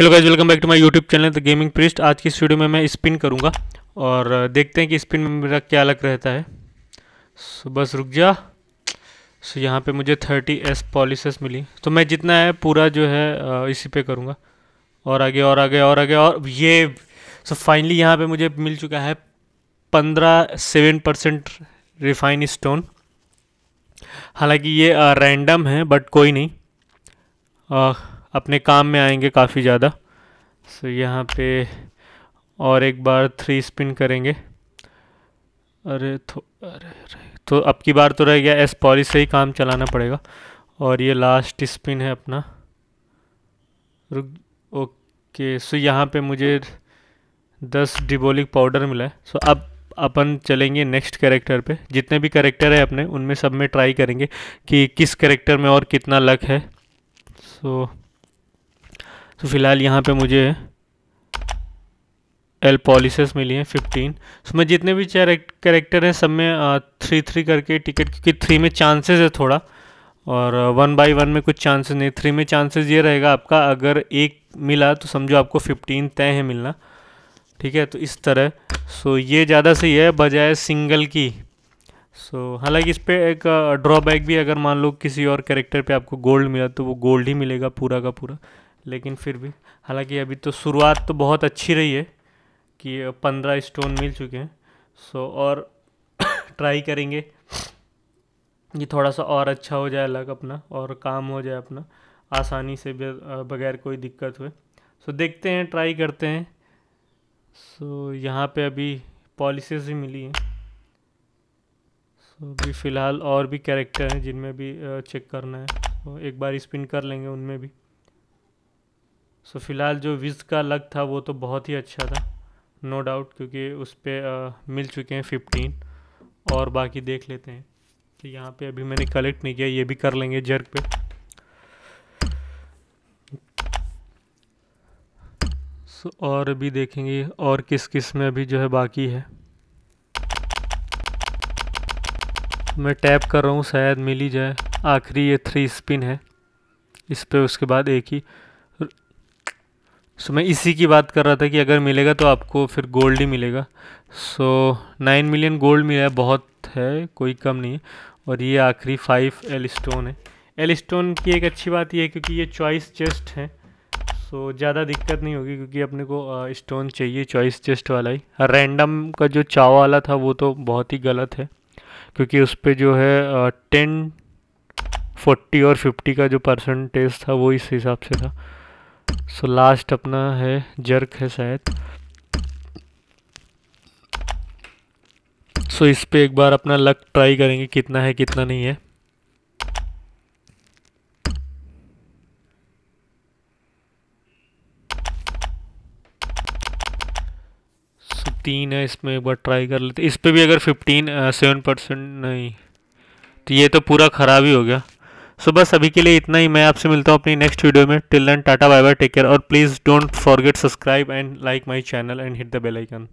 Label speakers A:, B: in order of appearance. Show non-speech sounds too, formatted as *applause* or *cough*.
A: hello guys welcome back to my YouTube channel the gaming priest आज की studio में मैं स्पिन करूँगा और देखते हैं कि स्पिन में मेरा क्या अलग रहता है सो बस रुक जा सो यहाँ पे मुझे थर्टी एस पॉलिसेस मिली तो मैं जितना है पूरा जो है इसी पे करूँगा और आगे और आगे और आगे और ये सो फाइनली यहाँ पर मुझे मिल चुका है पंद्रह सेवन परसेंट रिफाइन स्टोन हालाँकि ये रैंडम है बट कोई नहीं आ, अपने काम में आएंगे काफ़ी ज़्यादा सो so, यहाँ पे और एक बार थ्री स्पिन करेंगे अरे तो अरे तो अब की बार तो रह गया एस पॉली से ही काम चलाना पड़ेगा और ये लास्ट स्पिन है अपना रुक ओके सो यहाँ पे मुझे दस डिबोलिक पाउडर मिला है सो अब अपन चलेंगे नेक्स्ट कैरेक्टर पे जितने भी कैरेक्टर है अपने उनमें सब में ट्राई करेंगे कि किस कैरेक्टर में और कितना लक है सो so, तो फ़िलहाल यहाँ पे मुझे एल पॉलिसेस मिली हैं फिफ्टीन उसमें जितने भी करेक्टर हैं सब में थ्री थ्री करके टिकट क्योंकि थ्री में चांसेस है थोड़ा और वन बाय वन में कुछ चांसेस नहीं थ्री में चांसेस ये रहेगा आपका अगर एक मिला तो समझो आपको फिफ्टीन तय है मिलना ठीक है तो इस तरह सो ये ज़्यादा सही है बजाय सिंगल की सो हालांकि इस पर एक ड्रॉबैक भी अगर मान लो किसी और कैरेक्टर पे आपको गोल्ड मिला तो वो गोल्ड ही मिलेगा पूरा का पूरा लेकिन फिर भी हालांकि अभी तो शुरुआत तो बहुत अच्छी रही है कि पंद्रह स्टोन मिल चुके हैं सो और ट्राई *coughs* करेंगे कि थोड़ा सा और अच्छा हो जाए अलग अपना और काम हो जाए अपना आसानी से बगैर कोई दिक्कत हुए सो देखते हैं ट्राई करते हैं सो यहाँ पे अभी पॉलिसीज भी मिली हैं सो अभी फ़िलहाल और भी कैरेक्टर हैं जिनमें भी चेक करना है एक बार स्पिन कर लेंगे उनमें भी सो फ़िलहाल जो विज़ का लग था वो तो बहुत ही अच्छा था नो डाउट क्योंकि उस पर मिल चुके हैं फिफ्टीन और बाकी देख लेते हैं तो यहाँ पे अभी मैंने कलेक्ट नहीं किया ये भी कर लेंगे जर्क पे सो और भी देखेंगे और किस किस में अभी जो है बाकी है मैं टैप कर रहा हूँ शायद मिल ही जाए आखिरी ये थ्री स्पिन है इस पर उसके बाद एक ही सो मैं इसी की बात कर रहा था कि अगर मिलेगा तो आपको फिर गोल्ड ही मिलेगा सो नाइन मिलियन गोल्ड मिला है बहुत है कोई कम नहीं है और ये आखिरी फाइव एल स्टोन है एल स्टोन की एक अच्छी बात यह है क्योंकि ये चॉइस चेस्ट हैं सो ज़्यादा दिक्कत नहीं होगी क्योंकि अपने को स्टोन चाहिए चॉइस चेस्ट वाला ही रैंडम का जो चाव वाला था वो तो बहुत ही गलत है क्योंकि उस पर जो है टेन फोर्टी और फिफ्टी का जो परसेंटेज था वो इस हिसाब से था सो लास्ट अपना है जर्क है शायद सो इस पे एक बार अपना लक ट्राई करेंगे कितना है कितना नहीं है सो तीन है इसमें एक बार ट्राई कर लेते इस पे भी अगर फिफ्टीन सेवन परसेंट नहीं तो ये तो पूरा ख़राब ही हो गया सो बस अभी के लिए इतना ही मैं आपसे मिलता हूँ अपनी नेक्स्ट वीडियो में till then tata bye bye take care और please don't forget subscribe and like my channel and hit the bell icon